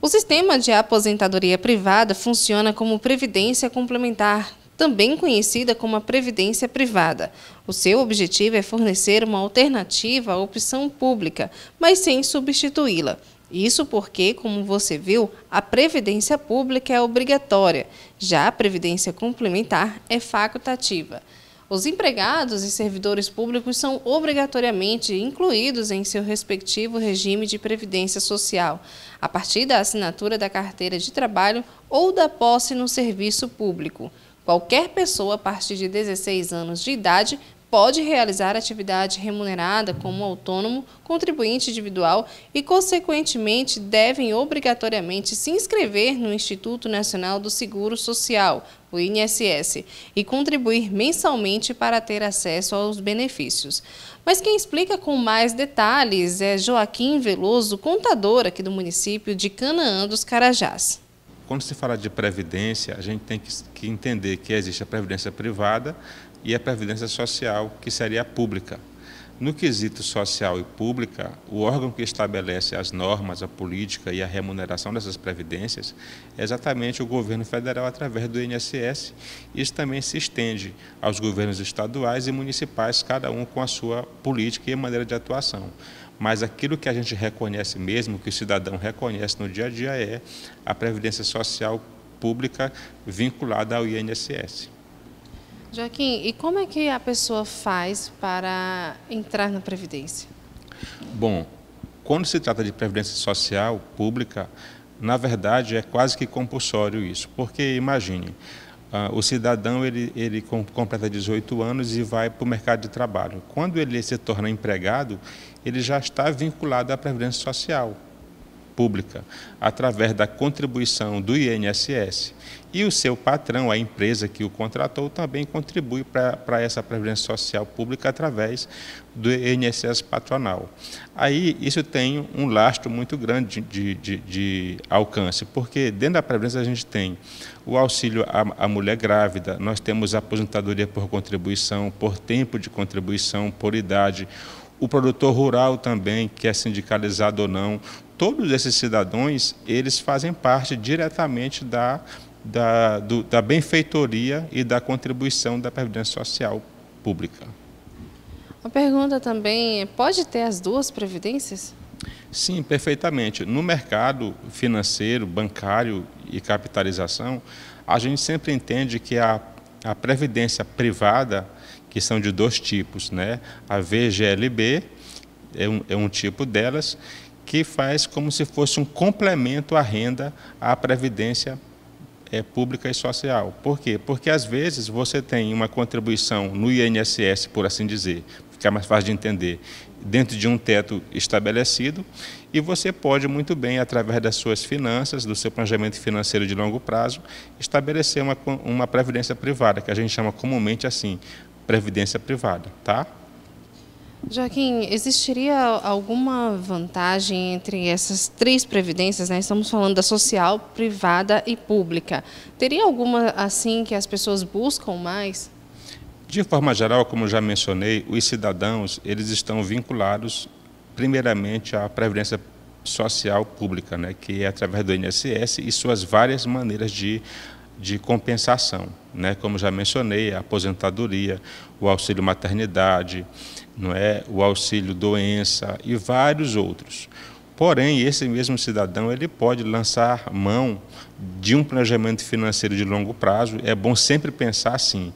O sistema de aposentadoria privada funciona como previdência complementar, também conhecida como a previdência privada. O seu objetivo é fornecer uma alternativa à opção pública, mas sem substituí-la. Isso porque, como você viu, a previdência pública é obrigatória, já a previdência complementar é facultativa. Os empregados e servidores públicos são obrigatoriamente incluídos em seu respectivo regime de previdência social, a partir da assinatura da carteira de trabalho ou da posse no serviço público. Qualquer pessoa a partir de 16 anos de idade pode realizar atividade remunerada como autônomo, contribuinte individual e, consequentemente, devem obrigatoriamente se inscrever no Instituto Nacional do Seguro Social, o INSS, e contribuir mensalmente para ter acesso aos benefícios. Mas quem explica com mais detalhes é Joaquim Veloso, contador aqui do município de Canaã dos Carajás quando se fala de previdência, a gente tem que, entender que existe a previdência privada e a Previdência Social, que seria a pública. No quesito social e pública, o órgão que estabelece as normas, a política e a remuneração dessas previdências é exatamente o governo federal através do INSS. Isso também se estende aos governos estaduais e municipais, cada um com a sua política e maneira de atuação. Mas aquilo que a gente reconhece mesmo, que o cidadão reconhece no dia a dia, é a previdência social pública vinculada ao INSS. Joaquim, e como é que a pessoa faz para entrar na Previdência? Bom, quando se trata de Previdência Social Pública, na verdade é quase que compulsório isso, porque imagine, Uh, o cidadão ele, ele completa 18 anos e vai para o mercado de trabalho. Quando ele se torna empregado, ele já está vinculado à Previdência Social pública através da contribuição do INSS. E o seu patrão, a empresa que o contratou, também contribui para essa previdência social pública através do INSS patronal. Aí isso tem um lastro muito grande de, de, de alcance, porque dentro da previdência a gente tem o auxílio à, à mulher grávida, nós temos a aposentadoria por contribuição, por tempo de contribuição, por idade o produtor rural também, que é sindicalizado ou não, todos esses cidadãos, eles fazem parte diretamente da, da, do, da benfeitoria e da contribuição da Previdência Social Pública. Uma pergunta também, pode ter as duas previdências? Sim, perfeitamente. No mercado financeiro, bancário e capitalização, a gente sempre entende que a, a previdência privada, que são de dois tipos, né? a VGLB é um, é um tipo delas, que faz como se fosse um complemento à renda à previdência é, pública e social. Por quê? Porque às vezes você tem uma contribuição no INSS, por assim dizer, fica é mais fácil de entender, dentro de um teto estabelecido, e você pode muito bem, através das suas finanças, do seu planejamento financeiro de longo prazo, estabelecer uma, uma previdência privada, que a gente chama comumente assim, previdência privada, tá? Joaquim, existiria alguma vantagem entre essas três previdências? Né? Estamos falando da social, privada e pública. Teria alguma assim que as pessoas buscam mais? De forma geral, como já mencionei, os cidadãos eles estão vinculados primeiramente à previdência social pública, né, que é através do INSS e suas várias maneiras de de compensação, né? como já mencionei, a aposentadoria, o auxílio maternidade, não é? o auxílio doença e vários outros. Porém, esse mesmo cidadão ele pode lançar mão de um planejamento financeiro de longo prazo. É bom sempre pensar assim: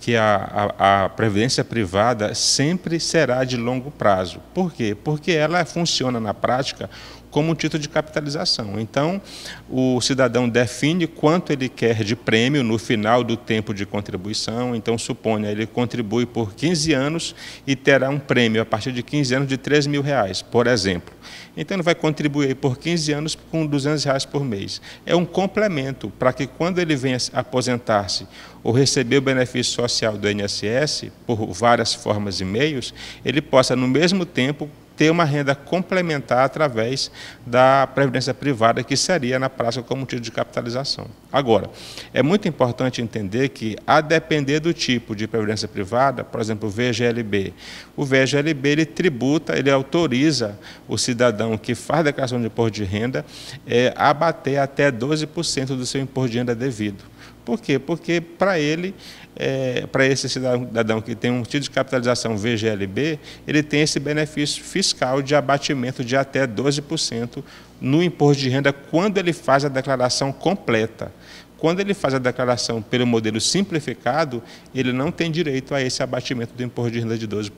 que a, a, a, previdência privada sempre será de longo prazo. Por quê? Porque ela funciona na prática como um título de capitalização. Então, o cidadão define quanto ele quer de prêmio no final do tempo de contribuição. Então, suponha, ele contribui por 15 anos e terá um prêmio a partir de 15 anos de 3 mil reais, por exemplo. Então, ele vai contribuir por 15 anos com 200 reais por mês. É um complemento para que, quando ele venha aposentar-se ou receber o benefício social do INSS por várias formas e meios, ele possa, no mesmo tempo, ter uma renda complementar através da previdência privada, que seria na prática como título de capitalização. Agora, é muito importante entender que, a depender do tipo de previdência privada, por exemplo, o VGLB, o VGLB ele tributa, ele autoriza o cidadão que faz declaração de imposto de renda é, a bater até 12% do seu imposto de renda devido. Por quê? Porque para ele, é, para esse cidadão que tem um título de capitalização VGLB, ele tem esse benefício fiscal de abatimento de até 12% no imposto de renda quando ele faz a declaração completa. Quando ele faz a declaração pelo modelo simplificado, ele não tem direito a esse abatimento do imposto de renda de 12%.